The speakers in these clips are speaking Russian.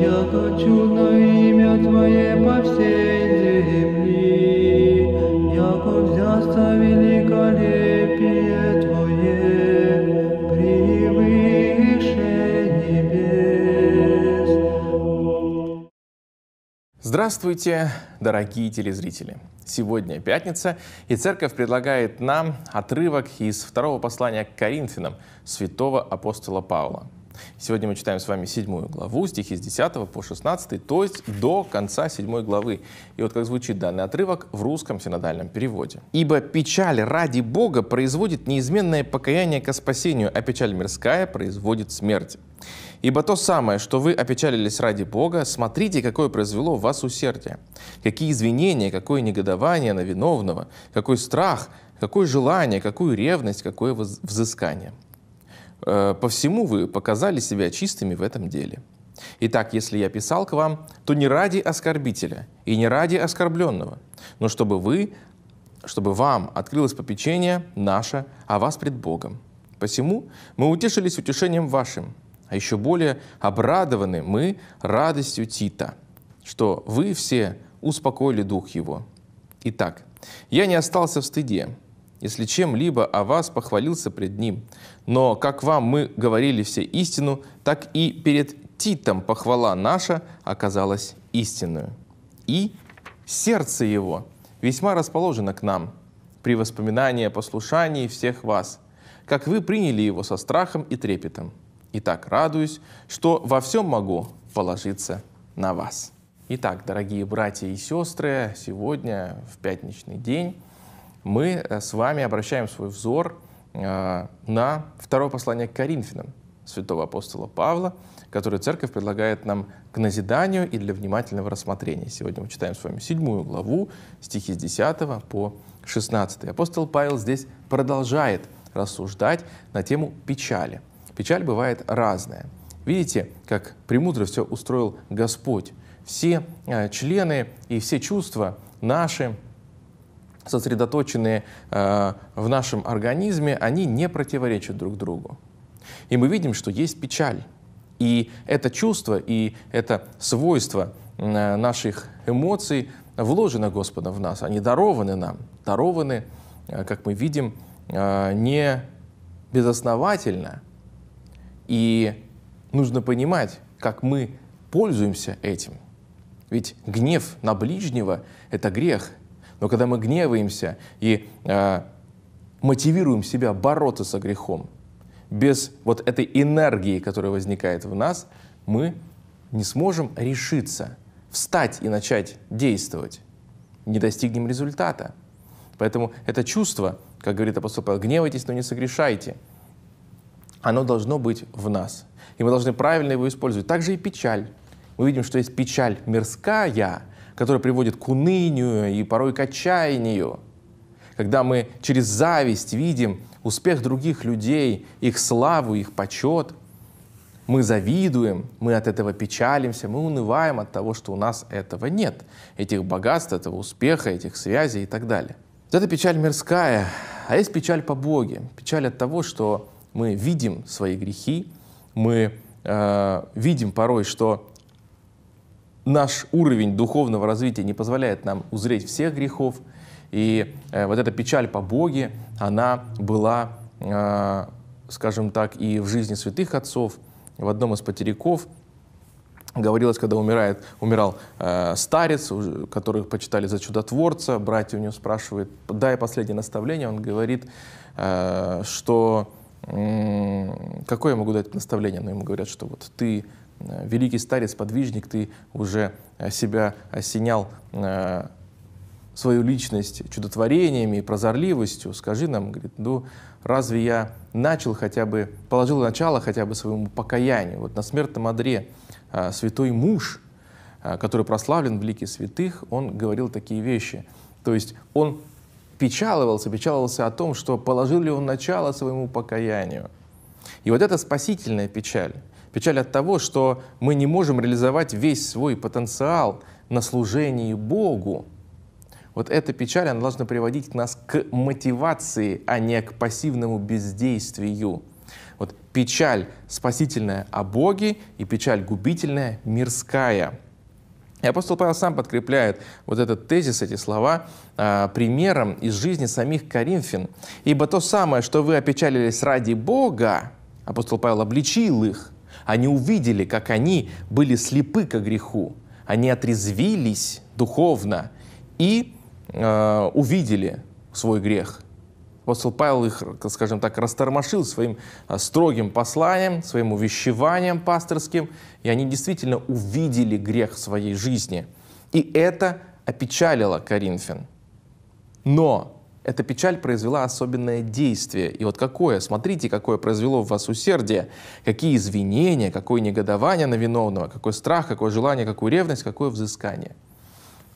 я на имя Твое по всей земли, яко взяста великолепие Твое, превыше небес. Здравствуйте, дорогие телезрители! Сегодня пятница, и церковь предлагает нам отрывок из второго послания к Коринфянам святого апостола Павла – Сегодня мы читаем с вами седьмую главу, стихи с 10 по 16, то есть до конца седьмой главы. И вот как звучит данный отрывок в русском синодальном переводе. «Ибо печаль ради Бога производит неизменное покаяние ко спасению, а печаль мирская производит смерть». Ибо то самое, что вы опечалились ради Бога, смотрите, какое произвело в вас усердие, какие извинения, какое негодование на виновного, какой страх, какое желание, какую ревность, какое взыскание. Э, по всему вы показали себя чистыми в этом деле. Итак, если я писал к вам, то не ради оскорбителя и не ради оскорбленного, но чтобы вы, чтобы вам открылось попечение наше о вас пред Богом. Посему мы утешились утешением вашим, а еще более обрадованы мы радостью Тита, что вы все успокоили дух его. Итак, я не остался в стыде, если чем-либо о вас похвалился пред ним. Но как вам мы говорили все истину, так и перед Титом похвала наша оказалась истинную. И сердце его весьма расположено к нам при воспоминании о послушании всех вас, как вы приняли его со страхом и трепетом. И так радуюсь, что во всем могу положиться на вас. Итак, дорогие братья и сестры, сегодня в пятничный день мы э, с вами обращаем свой взор э, на второе послание к Коринфянам святого апостола Павла, которое церковь предлагает нам к назиданию и для внимательного рассмотрения. Сегодня мы читаем с вами седьмую главу, стихи с 10 по 16. Апостол Павел здесь продолжает рассуждать на тему печали. Печаль бывает разная. Видите, как премудро все устроил Господь. Все э, члены и все чувства наши, сосредоточенные э, в нашем организме, они не противоречат друг другу. И мы видим, что есть печаль. И это чувство и это свойство э, наших эмоций вложено Господом в нас. Они дарованы нам. Дарованы, э, как мы видим, не безосновательно. И нужно понимать, как мы пользуемся этим. Ведь гнев на ближнего — это грех — но когда мы гневаемся и э, мотивируем себя бороться со грехом, без вот этой энергии, которая возникает в нас, мы не сможем решиться, встать и начать действовать. Не достигнем результата. Поэтому это чувство, как говорит апостол Павел, гневайтесь, но не согрешайте. Оно должно быть в нас. И мы должны правильно его использовать. Также и печаль. Мы видим, что есть печаль мирская, которая приводит к унынию и порой к отчаянию, когда мы через зависть видим успех других людей, их славу, их почет, мы завидуем, мы от этого печалимся, мы унываем от того, что у нас этого нет, этих богатств, этого успеха, этих связей и так далее. Это печаль мирская, а есть печаль по Боге, печаль от того, что мы видим свои грехи, мы э, видим порой, что наш уровень духовного развития не позволяет нам узреть всех грехов, и э, вот эта печаль по Боге, она была, э, скажем так, и в жизни святых отцов, в одном из патериков говорилось, когда умирает, умирал э, старец, которых почитали за чудотворца, братья у него спрашивают, дай последнее наставление, он говорит, э, что какое я могу дать наставление, но ему говорят, что вот ты Э, великий старец-подвижник, ты уже э, себя осенял э, свою личность чудотворениями и прозорливостью, скажи нам, говорит, ну разве я начал хотя бы, положил начало хотя бы своему покаянию? Вот на смертном одре святой муж, который прославлен в лике святых, он говорил такие вещи. То есть он печаловался, печаловался о том, что положил ли он начало своему покаянию. И вот эта спасительная печаль, печаль от того, что мы не можем реализовать весь свой потенциал на служении Богу. Вот эта печаль, она должна приводить нас к мотивации, а не к пассивному бездействию. Вот печаль спасительная о Боге и печаль губительная мирская. И апостол Павел сам подкрепляет вот этот тезис, эти слова, а, примером из жизни самих коринфян. «Ибо то самое, что вы опечалились ради Бога, апостол Павел обличил их, они увидели, как они были слепы ко греху. Они отрезвились духовно и э, увидели свой грех. Апостол Павел их, скажем так, растормошил своим э, строгим посланием, своим увещеванием пасторским, и они действительно увидели грех в своей жизни. И это опечалило Коринфян. Но эта печаль произвела особенное действие. И вот какое, смотрите, какое произвело в вас усердие, какие извинения, какое негодование на виновного, какой страх, какое желание, какую ревность, какое взыскание.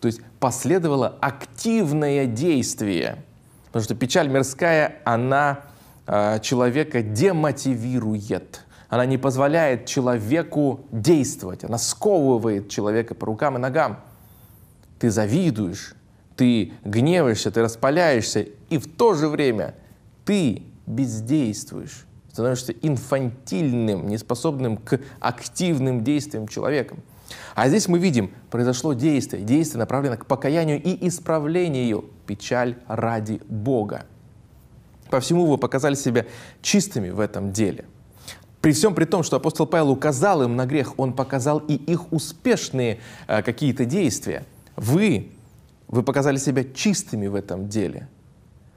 То есть последовало активное действие. Потому что печаль мирская, она э, человека демотивирует. Она не позволяет человеку действовать. Она сковывает человека по рукам и ногам. Ты завидуешь, ты гневаешься, ты распаляешься, и в то же время ты бездействуешь, становишься инфантильным, неспособным к активным действиям человеком. А здесь мы видим, произошло действие. Действие направлено к покаянию и исправлению. Печаль ради Бога. По всему вы показали себя чистыми в этом деле. При всем при том, что апостол Павел указал им на грех, он показал и их успешные э, какие-то действия. Вы вы показали себя чистыми в этом деле.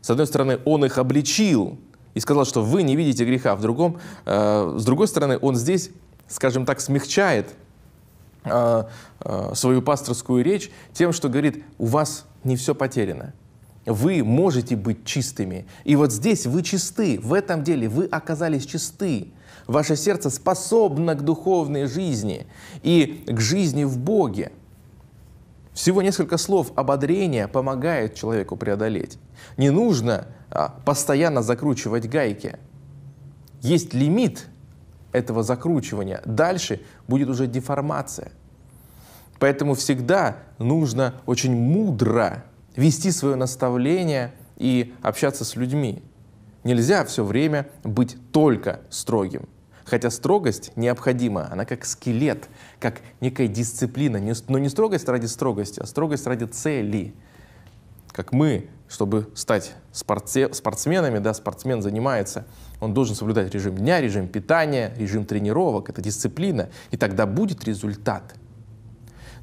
С одной стороны, Он их обличил и сказал, что вы не видите греха в другом. Э, с другой стороны, Он здесь, скажем так, смягчает э, э, свою пасторскую речь тем, что говорит, у вас не все потеряно. Вы можете быть чистыми. И вот здесь вы чисты, в этом деле вы оказались чисты. Ваше сердце способно к духовной жизни и к жизни в Боге. Всего несколько слов ободрения помогает человеку преодолеть. Не нужно а, постоянно закручивать гайки. Есть лимит этого закручивания. Дальше будет уже деформация. Поэтому всегда нужно очень мудро вести свое наставление и общаться с людьми. Нельзя все время быть только строгим. Хотя строгость необходима, она как скелет, как некая дисциплина. Но ну, не строгость ради строгости, а строгость ради цели. Как мы, чтобы стать спортсе, спортсменами, да, спортсмен занимается, он должен соблюдать режим дня, режим питания, режим тренировок, это дисциплина, и тогда будет результат.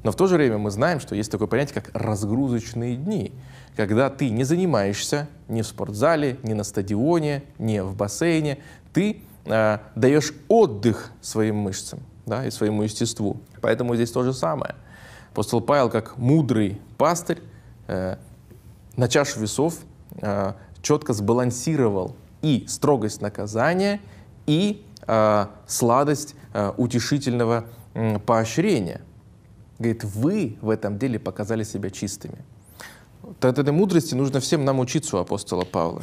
Но в то же время мы знаем, что есть такое понятие, как разгрузочные дни, когда ты не занимаешься ни в спортзале, ни на стадионе, ни в бассейне, ты э, даешь отдых своим мышцам да, и своему естеству. Поэтому здесь то же самое. Апостол Павел, как мудрый пастырь, э, на чашу весов э, четко сбалансировал и строгость наказания, и э, сладость э, утешительного э, поощрения. Говорит, вы в этом деле показали себя чистыми. От этой мудрости нужно всем нам учиться у апостола Павла.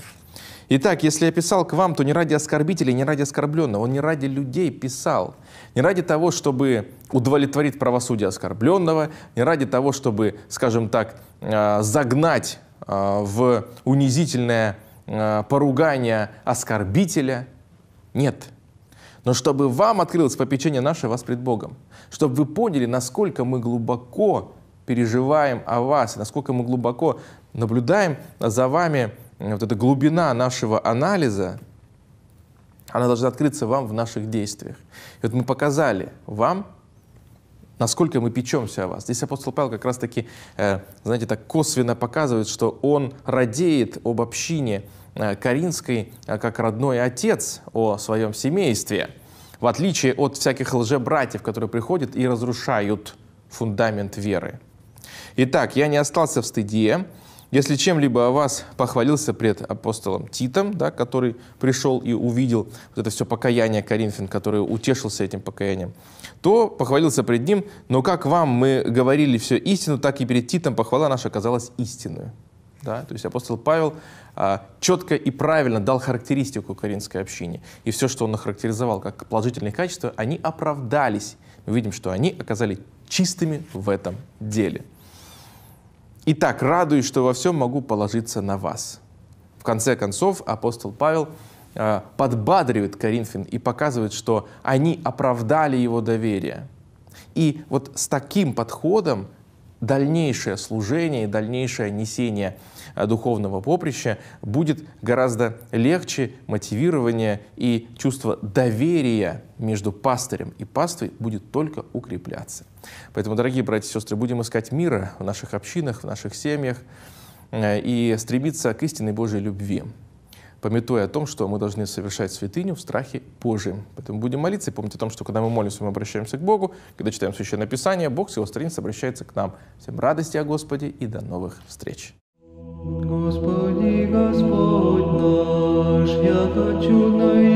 Итак, если я писал к вам, то не ради оскорбителей, не ради оскорбленного, он не ради людей писал. Не ради того, чтобы удовлетворить правосудие оскорбленного, не ради того, чтобы, скажем так, э, загнать э, в унизительное э, поругание оскорбителя. Нет. Но чтобы вам открылось попечение наше вас пред Богом. Чтобы вы поняли, насколько мы глубоко переживаем о вас, насколько мы глубоко наблюдаем за вами вот эта глубина нашего анализа, она должна открыться вам в наших действиях. И вот мы показали вам, насколько мы печемся о вас. Здесь апостол Павел как раз-таки, э, знаете, так косвенно показывает, что он радеет об общине э, Каринской э, как родной отец о своем семействе, в отличие от всяких лжебратьев, которые приходят и разрушают фундамент веры. Итак, я не остался в стыде, если чем-либо о вас похвалился пред апостолом Титом, да, который пришел и увидел вот это все покаяние Коринфян, который утешился этим покаянием, то похвалился пред ним, но как вам мы говорили все истину, так и перед Титом похвала наша оказалась истинную. Да? То есть апостол Павел а, четко и правильно дал характеристику коринфской общине. И все, что он охарактеризовал как положительные качества, они оправдались. Мы видим, что они оказались чистыми в этом деле. Итак, радуюсь, что во всем могу положиться на вас. В конце концов, апостол Павел э, подбадривает Коринфян и показывает, что они оправдали его доверие. И вот с таким подходом дальнейшее служение дальнейшее несение – Э, духовного поприща, будет гораздо легче мотивирование и чувство доверия между пастырем и паствой будет только укрепляться. Поэтому, дорогие братья и сестры, будем искать мира в наших общинах, в наших семьях э, и стремиться к истинной Божьей любви пометуя о том, что мы должны совершать святыню в страхе Божьем. Поэтому будем молиться и помнить о том, что когда мы молимся, мы обращаемся к Богу, когда читаем Священное Писание, Бог с его страниц обращается к нам. Всем радости о Господе и до новых встреч! 主内。